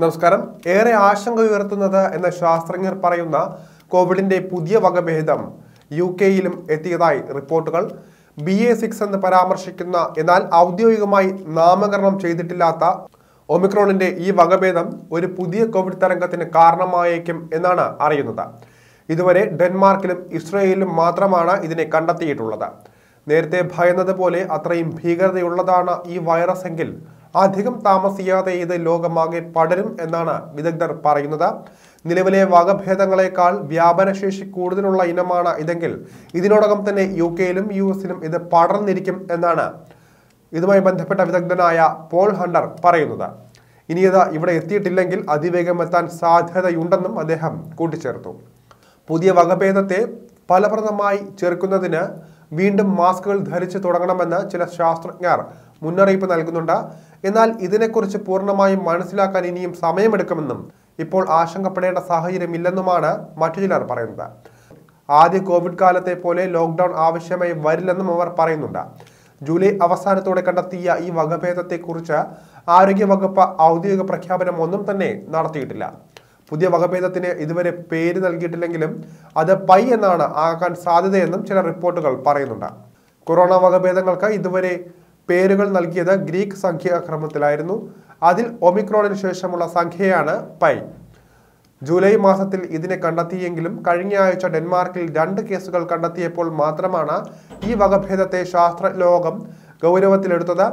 നമസ്കാരം ഏറെ ആശങ്ക ഉയർത്തുന്നത് എന്ന് ശാസ്ത്രജ്ഞർ പറയുന്ന കോവിഡിന്റെ പുതിയ വകഭേദം യു കെയിലും എത്തിയതായി റിപ്പോർട്ടുകൾ ബി എ സിക്സ് എന്ന് പരാമർശിക്കുന്ന എന്നാൽ ഔദ്യോഗികമായി നാമകരണം ചെയ്തിട്ടില്ലാത്ത ഒമിക്രോണിന്റെ ഈ വകഭേദം ഒരു പുതിയ കോവിഡ് തരംഗത്തിന് കാരണമായേക്കും എന്നാണ് അറിയുന്നത് ഇതുവരെ ഡെൻമാർക്കിലും ഇസ്രയേലിലും മാത്രമാണ് ഇതിനെ കണ്ടെത്തിയിട്ടുള്ളത് നേരത്തെ ഭയന്നതുപോലെ അത്രയും ഭീകരതയുള്ളതാണ് ഈ വൈറസ് എങ്കിൽ അധികം താമസിയാതെ ഇത് ലോകമാകെ പടരും എന്നാണ് വിദഗ്ധർ പറയുന്നത് നിലവിലെ വകഭേദങ്ങളെക്കാൾ വ്യാപനശേഷി കൂടുതലുള്ള ഇനമാണ് ഇതെങ്കിൽ ഇതിനോടകം തന്നെ യു കെയിലും യു എസിലും ഇത് പടർന്നിരിക്കും എന്നാണ് ഇതുമായി ബന്ധപ്പെട്ട വിദഗ്ധനായ പോൾ ഹണ്ടർ പറയുന്നത് ഇനി ഇത് ഇവിടെ എത്തിയിട്ടില്ലെങ്കിൽ അതിവേഗം എത്താൻ സാധ്യതയുണ്ടെന്നും അദ്ദേഹം കൂട്ടിച്ചേർത്തു പുതിയ വകഭേദത്തെ ഫലപ്രദമായി ചെറുക്കുന്നതിന് വീണ്ടും മാസ്കുകൾ ധരിച്ചു തുടങ്ങണമെന്ന് ചില ശാസ്ത്രജ്ഞർ മുന്നറിയിപ്പ് നൽകുന്നുണ്ട് എന്നാൽ ഇതിനെക്കുറിച്ച് പൂർണ്ണമായും മനസ്സിലാക്കാൻ ഇനിയും സമയമെടുക്കുമെന്നും ഇപ്പോൾ ആശങ്കപ്പെടേണ്ട സാഹചര്യമില്ലെന്നുമാണ് മറ്റു ചിലർ പറയുന്നത് ആദ്യ കോവിഡ് കാലത്തെ പോലെ ലോക്ക്ഡൌൺ ആവശ്യമായി വരില്ലെന്നും അവർ പറയുന്നുണ്ട് ജൂലൈ അവസാനത്തോടെ കണ്ടെത്തിയ ഈ വകഭേദത്തെക്കുറിച്ച് ആരോഗ്യവകുപ്പ് ഔദ്യോഗിക പ്രഖ്യാപനം ഒന്നും തന്നെ നടത്തിയിട്ടില്ല പുതിയ വകഭേദത്തിന് ഇതുവരെ പേര് നൽകിയിട്ടില്ലെങ്കിലും അത് പൈ എന്നാണ് ആകാൻ സാധ്യതയെന്നും ചില റിപ്പോർട്ടുകൾ പറയുന്നുണ്ട് കൊറോണ വകഭേദങ്ങൾക്ക് ഇതുവരെ പേരുകൾ നൽകിയത് ഗ്രീക്ക് സംഖ്യാക്രമത്തിലായിരുന്നു അതിൽ ഒമിക്രോണിന് ശേഷമുള്ള സംഖ്യയാണ് പൈ ജൂലൈ മാസത്തിൽ ഇതിനെ കണ്ടെത്തിയെങ്കിലും കഴിഞ്ഞ ആഴ്ച ഡെൻമാർക്കിൽ രണ്ട് കേസുകൾ കണ്ടെത്തിയപ്പോൾ മാത്രമാണ് ഈ വകഭേദത്തെ ശാസ്ത്രലോകം ഗൗരവത്തിലെടുത്തത്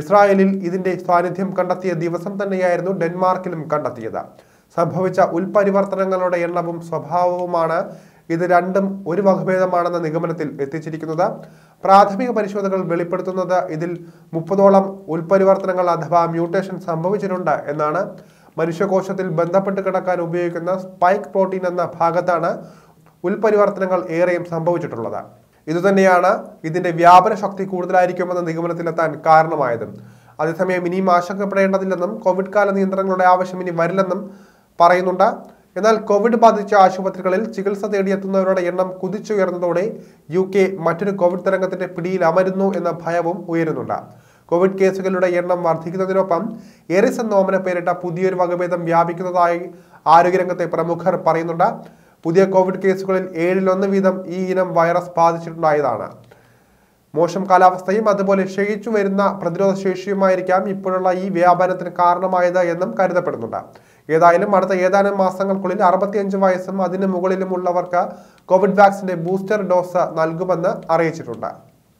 ഇസ്രായേലിൽ ഇതിന്റെ സാന്നിധ്യം കണ്ടെത്തിയ ദിവസം തന്നെയായിരുന്നു ഡെൻമാർക്കിലും കണ്ടെത്തിയത് സംഭവിച്ച ഉൽപരിവർത്തനങ്ങളുടെ എണ്ണവും സ്വഭാവവുമാണ് ഇത് രണ്ടും ഒരു വകഭേദമാണെന്ന നിഗമനത്തിൽ എത്തിച്ചിരിക്കുന്നത് പ്രാഥമിക പരിശോധനകൾ വെളിപ്പെടുത്തുന്നത് ഇതിൽ മുപ്പതോളം ഉൽപരിവർത്തനങ്ങൾ അഥവാ മ്യൂട്ടേഷൻ സംഭവിച്ചിട്ടുണ്ട് എന്നാണ് മനുഷ്യകോശത്തിൽ ബന്ധപ്പെട്ട് കിടക്കാൻ ഉപയോഗിക്കുന്ന സ്പൈക്ക് പ്രോട്ടീൻ എന്ന ഭാഗത്താണ് ഉൽപരിവർത്തനങ്ങൾ ഏറെയും സംഭവിച്ചിട്ടുള്ളത് ഇതുതന്നെയാണ് ഇതിന്റെ വ്യാപന ശക്തി കൂടുതലായിരിക്കുമെന്ന നിഗമനത്തിലെത്താൻ കാരണമായതും അതേസമയം ഇനിയും ആശങ്കപ്പെടേണ്ടതില്ലെന്നും കോവിഡ് കാല നിയന്ത്രണങ്ങളുടെ ആവശ്യം ഇനി വരില്ലെന്നും പറയുന്നുണ്ട് എന്നാൽ കോവിഡ് ബാധിച്ച ആശുപത്രികളിൽ ചികിത്സ തേടിയെത്തുന്നവരുടെ എണ്ണം കുതിച്ചുയർന്നതോടെ യു കെ മറ്റൊരു കോവിഡ് തരംഗത്തിന്റെ പിടിയിൽ അമരുന്നു എന്ന ഭയവും ഉയരുന്നുണ്ട് കോവിഡ് കേസുകളുടെ എണ്ണം വർദ്ധിക്കുന്നതിനൊപ്പം എറിസ് എന്ന ഓമന പേരിട്ട പുതിയൊരു വകഭേദം വ്യാപിക്കുന്നതായി ആരോഗ്യരംഗത്തെ പ്രമുഖർ പറയുന്നുണ്ട് പുതിയ കോവിഡ് കേസുകളിൽ ഏഴിലൊന്ന് വീതം ഈ ഇനം വൈറസ് ബാധിച്ചിട്ടുണ്ടായതാണ് മോശം കാലാവസ്ഥയും അതുപോലെ ക്ഷയിച്ചു വരുന്ന പ്രതിരോധ ശേഷിയുമായിരിക്കാം ഇപ്പോഴുള്ള ഈ വ്യാപനത്തിന് കാരണമായത് എന്നും കരുതപ്പെടുന്നുണ്ട് ഏതായാലും അടുത്ത ഏതാനും മാസങ്ങൾക്കുള്ളിൽ അറുപത്തിയഞ്ച് വയസ്സും അതിന് മുകളിലുമുള്ളവർക്ക് കോവിഡ് വാക്സിന്റെ ബൂസ്റ്റർ ഡോസ് നൽകുമെന്ന് അറിയിച്ചിട്ടുണ്ട്